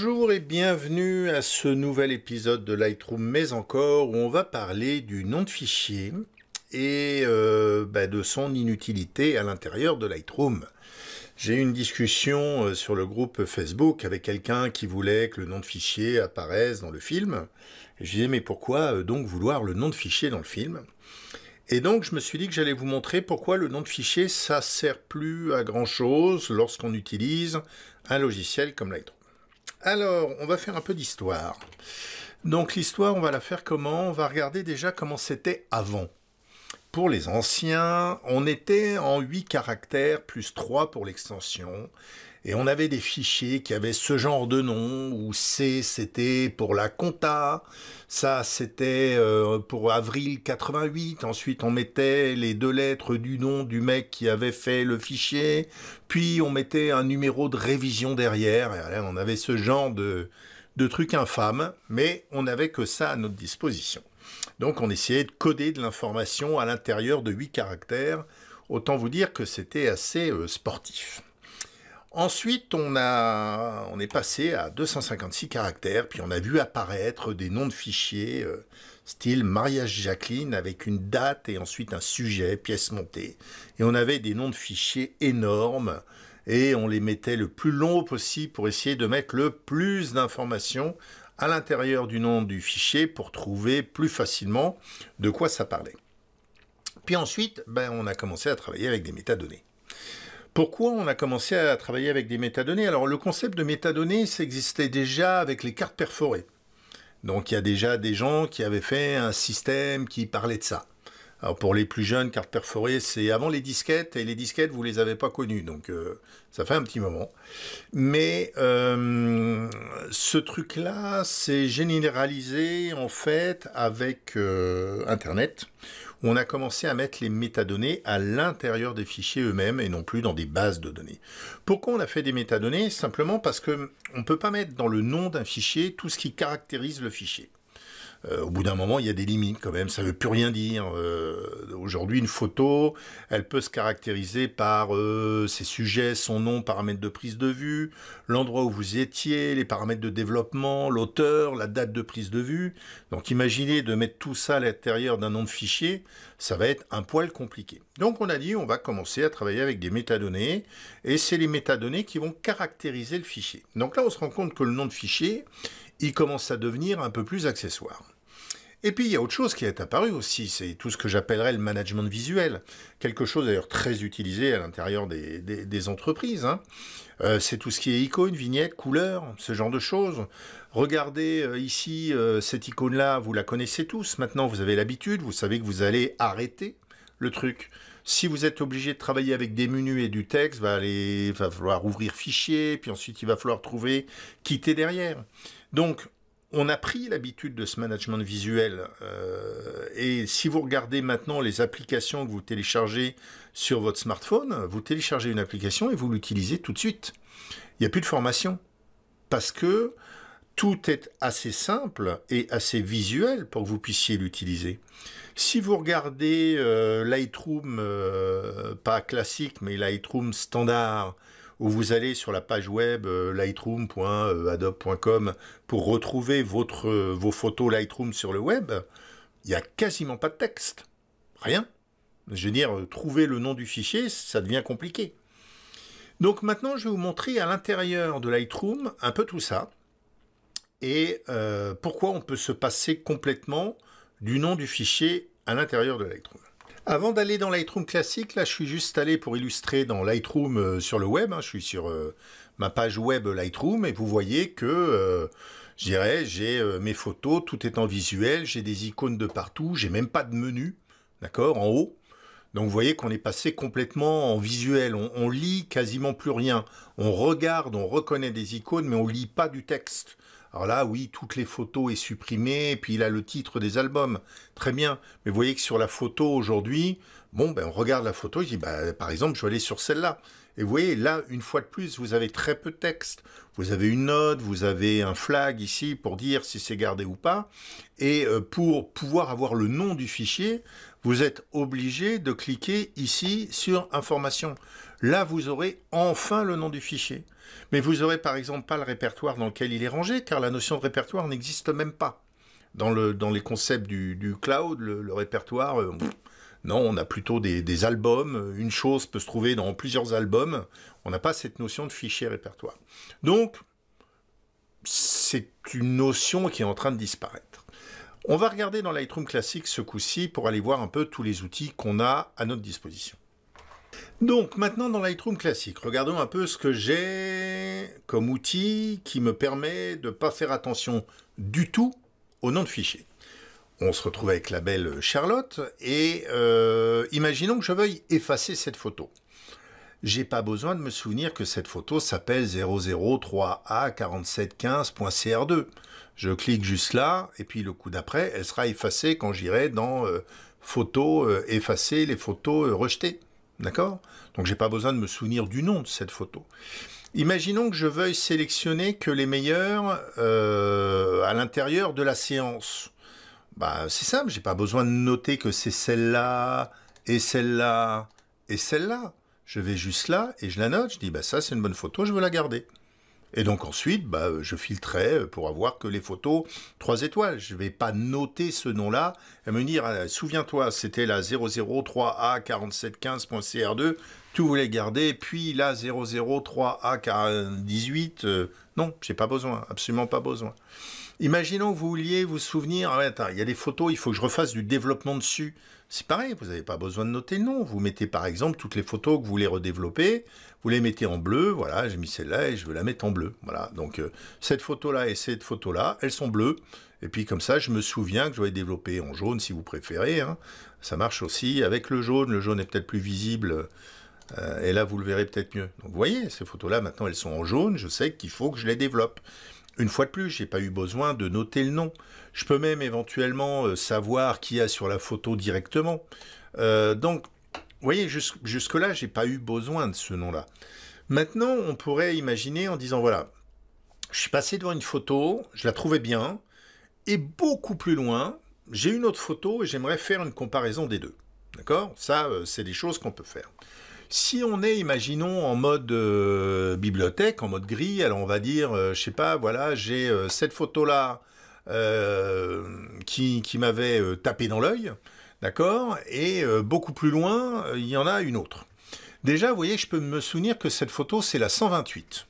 Bonjour et bienvenue à ce nouvel épisode de Lightroom mais encore où on va parler du nom de fichier et euh, bah, de son inutilité à l'intérieur de Lightroom. J'ai eu une discussion euh, sur le groupe Facebook avec quelqu'un qui voulait que le nom de fichier apparaisse dans le film. lui je disais mais pourquoi euh, donc vouloir le nom de fichier dans le film et donc je me suis dit que j'allais vous montrer pourquoi le nom de fichier ça sert plus à grand chose lorsqu'on utilise un logiciel comme Lightroom. Alors, on va faire un peu d'histoire. Donc l'histoire, on va la faire comment On va regarder déjà comment c'était avant. Pour les anciens, on était en 8 caractères plus 3 pour l'extension, et on avait des fichiers qui avaient ce genre de nom, où C c'était pour la compta, ça c'était euh, pour avril 88, ensuite on mettait les deux lettres du nom du mec qui avait fait le fichier, puis on mettait un numéro de révision derrière, et on avait ce genre de, de trucs infâmes, mais on n'avait que ça à notre disposition. Donc on essayait de coder de l'information à l'intérieur de 8 caractères, autant vous dire que c'était assez euh, sportif. Ensuite, on, est passé à 256 caractères, puis on a vu apparaître des noms de fichiers, euh, style mariage Jacqueline, avec une date et ensuite un sujet, pièce montée. Et on avait des noms de fichiers énormes, et on les mettait le plus long possible pour essayer de mettre le plus d'informations à l'intérieur du nom du fichier pour trouver plus facilement de quoi ça parlait. Puis ensuite, ben, on a commencé à travailler avec des métadonnées. Pourquoi on a commencé à travailler avec des métadonnées Alors le concept de métadonnées, ça existait déjà avec les cartes perforées. Donc il y a déjà des gens qui avaient fait un système qui parlait de ça. Alors pour les plus jeunes, cartes perforées, c'est avant les disquettes, et les disquettes, vous ne les avez pas connues, donc euh, ça fait un petit moment. Mais euh, ce truc-là c'est généralisé en fait avec euh, Internet, on a commencé à mettre les métadonnées à l'intérieur des fichiers eux-mêmes et non plus dans des bases de données. Pourquoi on a fait des métadonnées Simplement parce que on peut pas mettre dans le nom d'un fichier tout ce qui caractérise le fichier. Euh, au bout d'un moment, il y a des limites quand même. Ça ne veut plus rien dire. Euh, aujourd'hui, une photo, elle peut se caractériser par euh, ses sujets, son nom, paramètres de prise de vue, l'endroit où vous étiez, les paramètres de développement, l'auteur, la date de prise de vue. Donc imaginez de mettre tout ça à l'intérieur d'un nom de fichier, ça va être un poil compliqué. Donc on a dit, on va commencer à travailler avec des métadonnées, et c'est les métadonnées qui vont caractériser le fichier. Donc là, on se rend compte que le nom de fichier, il commence à devenir un peu plus accessoire. Et puis il y a autre chose qui est apparue aussi, c'est tout ce que j'appellerais le management visuel, quelque chose d'ailleurs très utilisé à l'intérieur des, entreprises. Hein. Euh, c'est tout ce qui est icône, vignette, couleur, ce genre de choses. Regardez euh, ici euh, cette icône-là, vous la connaissez tous, maintenant vous avez l'habitude, vous savez que vous allez arrêter le truc. Si vous êtes obligé de travailler avec des menus et du texte, va, aller, va falloir ouvrir fichier, puis ensuite il va falloir trouver quitter derrière. Donc, on a pris l'habitude de ce management visuel. Euh, et si vous regardez maintenant les applications que vous téléchargez sur votre smartphone, vous téléchargez une application et vous l'utilisez tout de suite. Il n'y a plus de formation. Parce que tout est assez simple et assez visuel pour que vous puissiez l'utiliser. Si vous regardez euh, Lightroom, euh, pas classique, mais Lightroom standard, ou vous allez sur la page web euh, lightroom.adobe.com pour retrouver euh, vos photos Lightroom sur le web, il n'y a quasiment pas de texte. Rien. Je veux dire, trouver le nom du fichier, ça devient compliqué. Donc maintenant, je vais vous montrer à l'intérieur de Lightroom un peu tout ça et euh, pourquoi on peut se passer complètement du nom du fichier à l'intérieur de Lightroom. Avant d'aller dans Lightroom classique, là je suis juste allé pour illustrer dans Lightroom euh, sur le web, hein. je suis sur euh, ma page web Lightroom et vous voyez que euh, j'ai mes photos, tout est en visuel, j'ai des icônes de partout, j'ai même pas de menu, d'accord, en haut. Donc vous voyez qu'on est passé complètement en visuel, on, on, lit quasiment plus rien. On regarde, on reconnaît des icônes, mais on lit pas du texte. Alors là, oui, toutes les photos est supprimées. et puis il a le titre des albums. Très bien. Mais vous voyez que sur la photo aujourd'hui, bon, ben, on regarde la photo, je dis, bah, par exemple, je vais aller sur celle-là. Et vous voyez, là, une fois de plus, vous avez très peu de texte. Vous avez une note, vous avez un flag ici pour dire si c'est gardé ou pas. Et euh, pour pouvoir avoir le nom du fichier, vous êtes obligé de cliquer ici sur Information. Là, vous aurez enfin le nom du fichier. Mais vous n'aurez par exemple pas le répertoire dans lequel il est rangé, car la notion de répertoire n'existe même pas. Dans, le, dans, les concepts du, cloud, le, répertoire, euh, non, on a plutôt des, albums. Une chose peut se trouver dans plusieurs albums. On n'a pas cette notion de fichier répertoire. Donc, c'est une notion qui est en train de disparaître. On va regarder dans Lightroom classique ce coup-ci pour aller voir un peu tous les outils qu'on a à notre disposition. Donc maintenant dans Lightroom classique, regardons un peu ce que j'ai comme outil qui me permet de ne pas faire attention du tout au nom de fichier. On se retrouve avec la belle Charlotte et euh, imaginons que je veuille effacer cette photo j'ai pas besoin de me souvenir que cette photo s'appelle 003A4715.cr2. Je clique juste là, et puis le coup d'après, elle sera effacée quand j'irai dans euh, Photos, euh, effacer les photos euh, rejetées. D'accord Donc j'ai pas besoin de me souvenir du nom de cette photo. Imaginons que je veuille sélectionner que les meilleurs à l'intérieur de la séance. Bah, c'est simple, j'ai pas besoin de noter que c'est celle-là, et celle-là, et celle-là. Je vais juste là et je la note. Je dis, bah, ça, c'est une bonne photo, je veux la garder. Et donc ensuite, bah, je filtrais euh, pour avoir que les photos 3 étoiles. Je ne vais pas noter ce nom-là et me dire, ah, souviens-toi, c'était la 003A4715.cr2, tu voulais garder, puis la 003A18. Euh, non, non, n'ai pas besoin, absolument pas besoin. Imaginons que vous vouliez vous souvenir, ah attends, il y a des photos, il faut que je refasse du développement dessus. C'est pareil, vous n'avez pas besoin de noter le nom. Vous mettez par exemple toutes les photos que vous voulez redévelopper, vous les mettez en bleu, voilà, j'ai mis celle-là et je veux la mettre en bleu. Voilà, donc euh, cette photo-là et cette photo-là, elles sont bleues. Et puis comme ça, je me souviens que je vais développer en jaune si vous préférez. Hein. Ça marche aussi avec le jaune. Le jaune est peut-être plus visible. Euh, et là, vous le verrez peut-être mieux. Donc vous voyez, ces photos-là, maintenant, elles sont en jaune. Je sais qu'il faut que je les développe. Une fois de plus, je n'ai pas eu besoin de noter le nom. Je peux même éventuellement euh, savoir qui a sur la photo directement. Euh, donc, vous voyez, jusque-là, n'ai pas eu besoin de ce nom-là. Maintenant, on pourrait imaginer en disant voilà, je suis passé devant une photo, je la trouvais bien, et beaucoup plus loin, j'ai une autre photo et j'aimerais faire une comparaison des deux. D'accord Ça, euh, c'est des choses qu'on peut faire si on est, imaginons, en mode euh, bibliothèque, en mode gris, alors on va dire, je euh, je sais pas, voilà, j'ai euh, cette photo-là qui, m'avait tapé dans l'œil, d'accord Et beaucoup plus loin, il y en a une autre. Déjà, vous voyez, je peux me souvenir que cette photo, c'est la 128.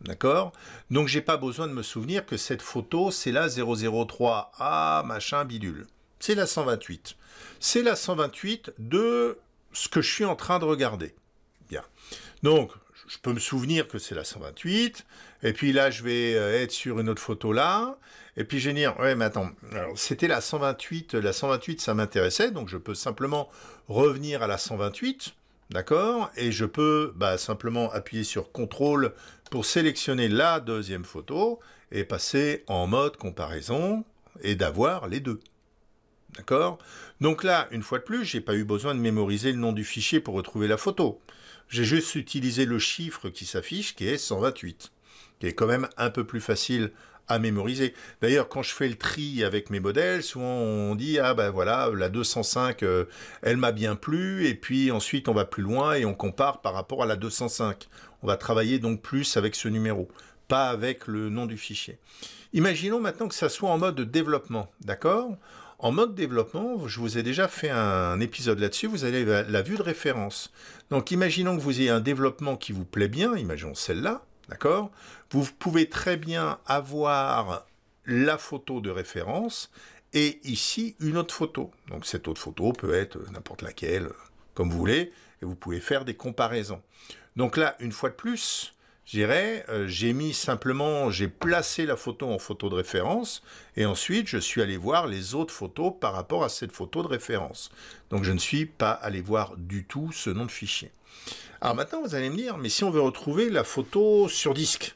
D'accord Donc, j'ai pas besoin de me souvenir que cette photo, c'est la 003A, machin, bidule. C'est la 128. C'est la 128 de ce que je suis en train de regarder. Donc, je peux me souvenir que c'est la 128. Et puis là, je vais euh, être sur une autre photo là. Et puis je vais dire, ah, ouais, mais attends, c'était la 128. La 128, ça m'intéressait. Donc, je peux simplement revenir à la 128. D'accord Et je peux bah, simplement appuyer sur CTRL pour sélectionner la deuxième photo et passer en mode comparaison et d'avoir les deux. D'accord Donc là, une fois de plus, je n'ai pas eu besoin de mémoriser le nom du fichier pour retrouver la photo. J'ai juste utilisé le chiffre qui s'affiche, qui est 128, qui est quand même un peu plus facile à mémoriser. D'ailleurs, quand je fais le tri avec mes modèles, souvent on dit ah ben voilà la 205, euh, elle m'a bien plu, et puis ensuite on va plus loin et on compare par rapport à la 205. On va travailler donc plus avec ce numéro, pas avec le nom du fichier. Imaginons maintenant que ça soit en mode développement, d'accord en mode développement, je vous ai déjà fait un épisode là-dessus, vous avez la vue de référence. Donc imaginons que vous ayez un développement qui vous plaît bien, imaginons celle-là, d'accord Vous pouvez très bien avoir la photo de référence et ici une autre photo. Donc cette autre photo peut être n'importe laquelle, comme vous voulez, et vous pouvez faire des comparaisons. Donc là, une fois de plus, je dirais, euh, j'ai mis simplement, j'ai placé la photo en photo de référence, et ensuite je suis allé voir les autres photos par rapport à cette photo de référence. Donc je ne suis pas allé voir du tout ce nom de fichier. Alors maintenant, vous allez me dire, mais si on veut retrouver la photo sur disque,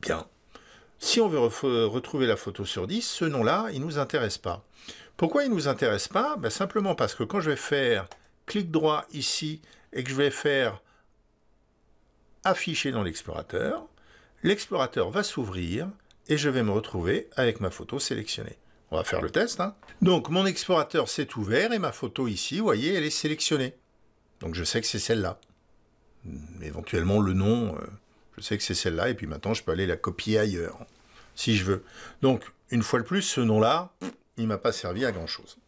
bien. Si on veut retrouver la photo sur disque, ce nom-là, il ne nous intéresse pas. Pourquoi il ne nous intéresse pas ben, Simplement parce que quand je vais faire clic droit ici et que je vais faire affiché dans l'explorateur. L'explorateur va s'ouvrir et je vais me retrouver avec ma photo sélectionnée. On va faire le test. Hein. Donc mon explorateur s'est ouvert et ma photo ici, vous voyez, elle est sélectionnée. Donc je sais que c'est celle-là. Hmm, éventuellement le nom, euh, je sais que c'est celle-là et puis maintenant je peux aller la copier ailleurs si je veux. Donc une fois de plus, ce nom-là, il m'a pas servi à grand-chose.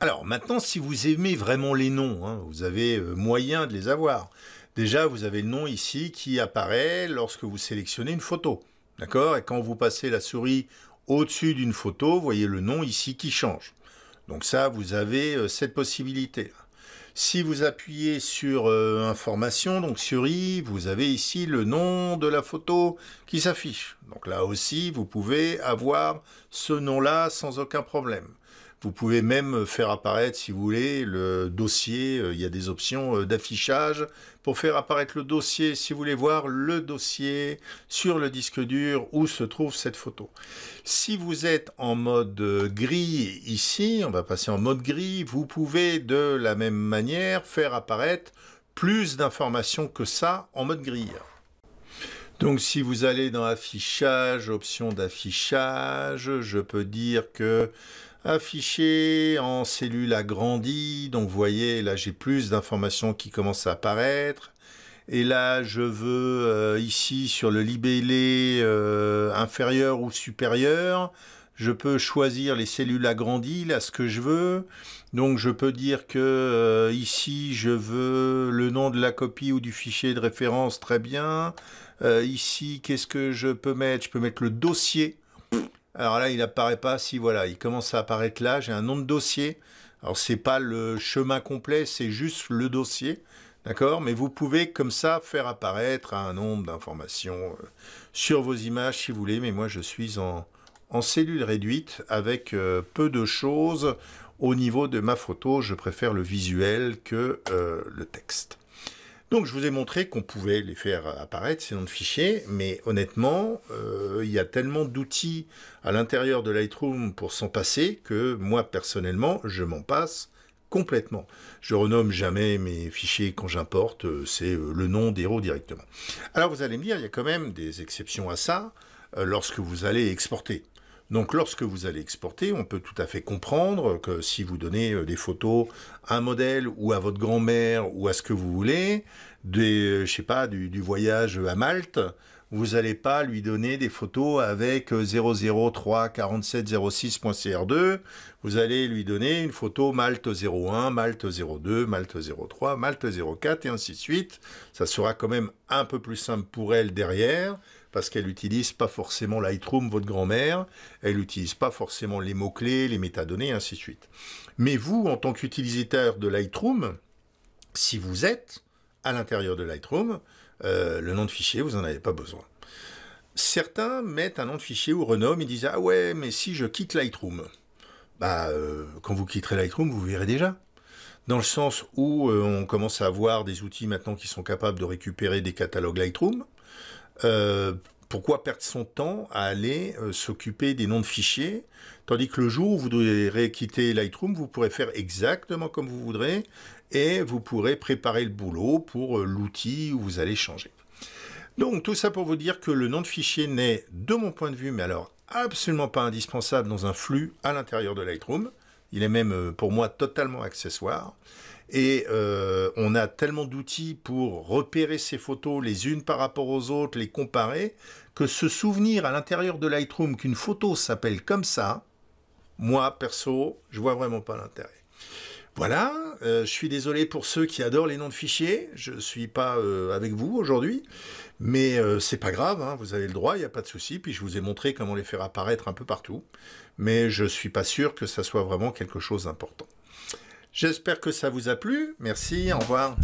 Alors maintenant, si vous aimez vraiment les noms, hein, vous avez euh, moyen de les avoir. Déjà, vous avez le nom ici qui apparaît lorsque vous sélectionnez une photo. D'accord Et quand vous passez la souris au-dessus d'une photo, vous voyez le nom ici qui change. Donc ça, vous avez euh, cette possibilité. Si vous appuyez sur euh, information, donc sur vous avez ici le nom de la photo qui s'affiche. Donc là aussi, vous pouvez avoir ce nom-là sans aucun problème. Vous pouvez même faire apparaître, si vous voulez, le dossier. Euh, il y a des options euh, d'affichage pour faire apparaître le dossier, si vous voulez voir le dossier sur le disque dur où se trouve cette photo. Si vous êtes en mode euh, gris ici, on va passer en mode gris, vous pouvez de la même manière faire apparaître plus d'informations que ça en mode gris. Donc si vous allez dans affichage, Options d'affichage, je peux dire que affiché en cellule agrandie. Donc vous voyez, là j'ai plus d'informations qui commencent à apparaître. Et là, je veux euh, ici sur le libellé euh, inférieur ou supérieur, je peux choisir les cellules agrandies, là ce que je veux. Donc je peux dire que euh, ici je veux le nom de la copie ou du fichier de référence, très bien. ici, qu'est-ce que je peux mettre Je peux mettre le dossier alors là, il n'apparaît pas. Si voilà, il commence à apparaître là. J'ai un nom de dossier. Alors c'est pas le chemin complet, c'est juste le dossier. D'accord Mais vous pouvez comme ça faire apparaître un nombre d'informations euh, sur vos images si vous voulez. Mais moi, je suis en, en cellule réduite avec euh, peu de choses. Au niveau de ma photo, je préfère le visuel que euh, le texte. Donc je vous ai montré qu'on pouvait les faire euh, apparaître, ces noms de fichiers, mais honnêtement, euh, il y a tellement d'outils à l'intérieur de Lightroom pour s'en passer que moi personnellement, je m'en passe complètement. Je renomme jamais mes fichiers quand j'importe, euh, c'est le nom des directement. Alors vous allez me dire, il y a quand même des exceptions à ça lorsque vous allez exporter. Donc lorsque vous allez exporter, on peut tout à fait comprendre que si vous donnez euh, des photos à un modèle ou à votre grand-mère ou à ce que vous voulez, des, euh, je sais pas, du voyage à Malte, vous n'allez pas lui donner des photos avec 0034706.cr2, euh, vous allez lui donner une photo Malte 01, Malte 02, Malte 03, Malte 04 et ainsi de suite. Ça sera quand même un peu plus simple pour elle derrière, parce qu'elle n'utilise pas forcément Lightroom, votre grand-mère, elle n'utilise pas forcément les mots-clés, les métadonnées, et ainsi de suite. Mais vous, en tant qu'utilisateur de Lightroom, si vous êtes à l'intérieur de Lightroom, euh, le nom de fichier, vous n'en avez pas besoin. Certains mettent un nom de fichier ou renomment et disent Ah ouais, mais si je quitte Lightroom Bah, euh, quand vous quitterez Lightroom, vous verrez déjà. Dans le sens où euh, on commence à avoir des outils maintenant qui sont capables de récupérer des catalogues Lightroom. pourquoi perdre son temps à aller s'occuper des noms de fichiers Tandis que le jour où vous devrez quitter Lightroom, vous pourrez faire exactement comme vous voudrez et vous pourrez préparer le boulot pour euh, l'outil où vous allez changer. Donc tout ça pour vous dire que le nom de fichier n'est, de mon point de vue, mais alors absolument pas indispensable dans un flux à l'intérieur de Lightroom. Il est même euh, pour moi totalement accessoire. Et euh, on a tellement d'outils pour repérer ces photos les unes par rapport aux autres, les comparer, que se souvenir à l'intérieur de Lightroom qu'une photo s'appelle comme ça, moi perso, je vois vraiment pas l'intérêt. Voilà, euh, je suis désolé pour ceux qui adorent les noms de fichiers. Je ne suis pas euh, avec vous aujourd'hui. Mais ce euh, c'est pas grave, hein. vous avez le droit, il n'y a pas de souci. Puis je vous ai montré comment les faire apparaître un peu partout. Mais je ne suis pas sûr que ça soit vraiment quelque chose d'important. J'espère que ça vous a plu. Merci, au revoir.